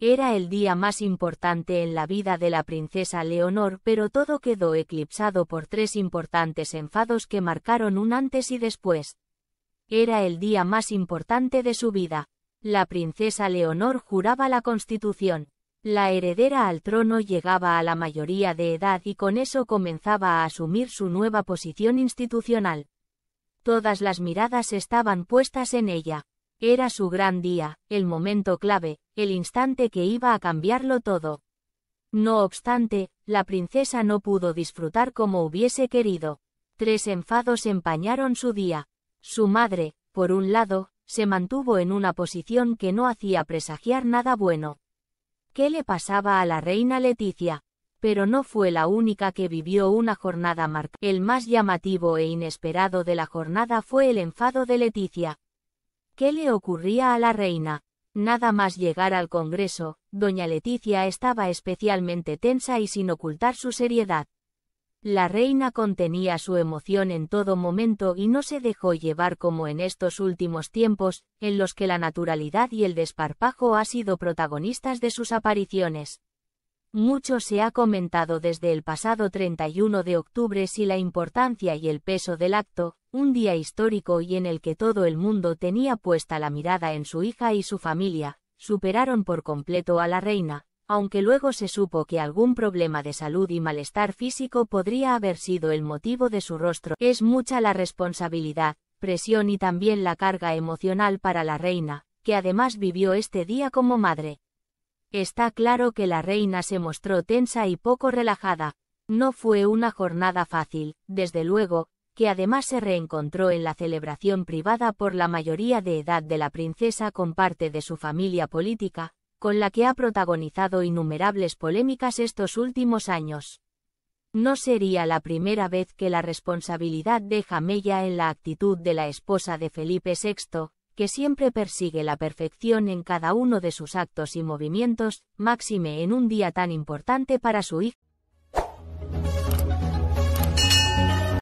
Era el día más importante en la vida de la princesa Leonor, pero todo quedó eclipsado por tres importantes enfados que marcaron un antes y después. Era el día más importante de su vida. La princesa Leonor juraba la constitución. La heredera al trono llegaba a la mayoría de edad y con eso comenzaba a asumir su nueva posición institucional. Todas las miradas estaban puestas en ella. Era su gran día, el momento clave, el instante que iba a cambiarlo todo. No obstante, la princesa no pudo disfrutar como hubiese querido. Tres enfados empañaron su día. Su madre, por un lado, se mantuvo en una posición que no hacía presagiar nada bueno. ¿Qué le pasaba a la reina Leticia? Pero no fue la única que vivió una jornada marcada. El más llamativo e inesperado de la jornada fue el enfado de Leticia. ¿Qué le ocurría a la reina? Nada más llegar al Congreso, doña Leticia estaba especialmente tensa y sin ocultar su seriedad. La reina contenía su emoción en todo momento y no se dejó llevar como en estos últimos tiempos, en los que la naturalidad y el desparpajo ha sido protagonistas de sus apariciones. Mucho se ha comentado desde el pasado 31 de octubre si la importancia y el peso del acto, un día histórico y en el que todo el mundo tenía puesta la mirada en su hija y su familia, superaron por completo a la reina, aunque luego se supo que algún problema de salud y malestar físico podría haber sido el motivo de su rostro. Es mucha la responsabilidad, presión y también la carga emocional para la reina, que además vivió este día como madre. Está claro que la reina se mostró tensa y poco relajada. No fue una jornada fácil, desde luego, que además se reencontró en la celebración privada por la mayoría de edad de la princesa con parte de su familia política, con la que ha protagonizado innumerables polémicas estos últimos años. No sería la primera vez que la responsabilidad deja mella en la actitud de la esposa de Felipe VI, que siempre persigue la perfección en cada uno de sus actos y movimientos, máxime en un día tan importante para su hijo.